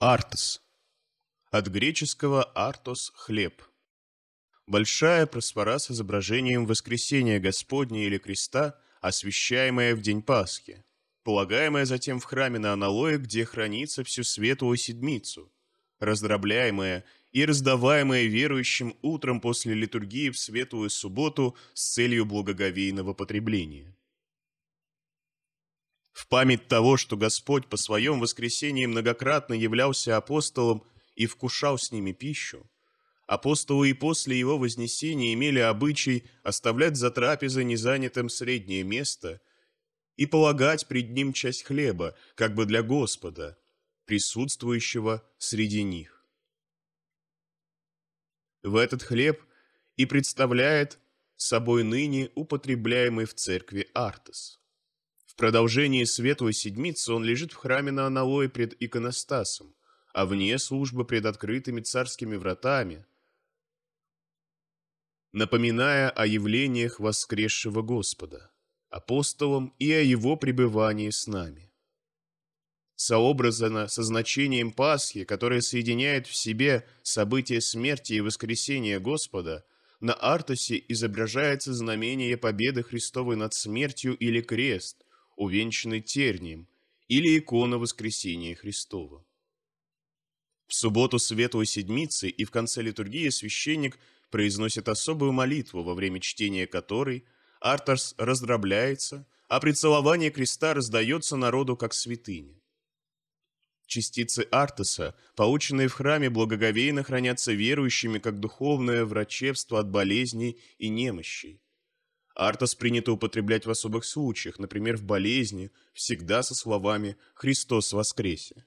Артос. От греческого «артос» — хлеб. Большая просвора с изображением воскресения Господня или креста, освящаемая в день Пасхи, полагаемая затем в храме на аналое, где хранится всю светлую седмицу, раздробляемая и раздаваемая верующим утром после литургии в светлую субботу с целью благоговейного потребления в память того, что Господь по своем воскресении многократно являлся апостолом и вкушал с ними пищу, апостолы и после его вознесения имели обычай оставлять за трапезой незанятым среднее место и полагать пред ним часть хлеба, как бы для Господа, присутствующего среди них. В этот хлеб и представляет собой ныне употребляемый в церкви Артес – в продолжении светлой седмицы он лежит в храме на аналое пред иконостасом, а вне службы пред открытыми царскими вратами, напоминая о явлениях воскресшего Господа, апостолам и о его пребывании с нами. Сообразно со значением Пасхи, которое соединяет в себе события смерти и воскресения Господа, на артосе изображается знамение победы Христовой над смертью или крест, увенчаны тернием, или икона Воскресения Христова. В субботу Светлой Седмицы и в конце литургии священник произносит особую молитву, во время чтения которой Артарс раздробляется, а прицелование креста раздается народу как святыня. Частицы Артаса, полученные в храме, благоговейно хранятся верующими как духовное врачевство от болезней и немощей, Артас принято употреблять в особых случаях, например, в болезни, всегда со словами «Христос воскресе».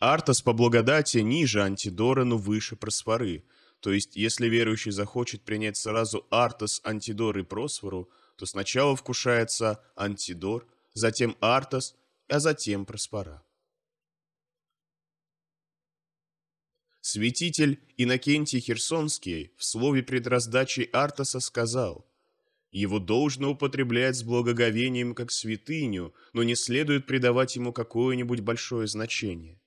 Артас по благодати ниже антидора, но выше просфоры, то есть если верующий захочет принять сразу Артас, антидор и просфору, то сначала вкушается антидор, затем Артас, а затем просфора. Святитель Иннокентий Херсонский в слове предраздачи раздачей Артаса сказал – его должно употреблять с благоговением как святыню, но не следует придавать ему какое-нибудь большое значение.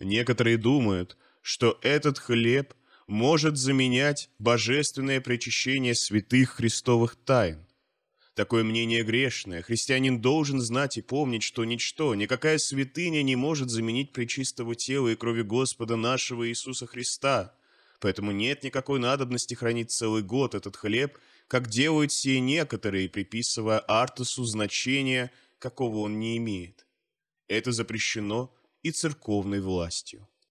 Некоторые думают, что этот хлеб может заменять божественное причащение святых христовых тайн. Такое мнение грешное. Христианин должен знать и помнить, что ничто, никакая святыня не может заменить пречистого тела и крови Господа нашего Иисуса Христа – Поэтому нет никакой надобности хранить целый год этот хлеб, как делают все некоторые, приписывая Артусу значение, какого он не имеет. Это запрещено и церковной властью.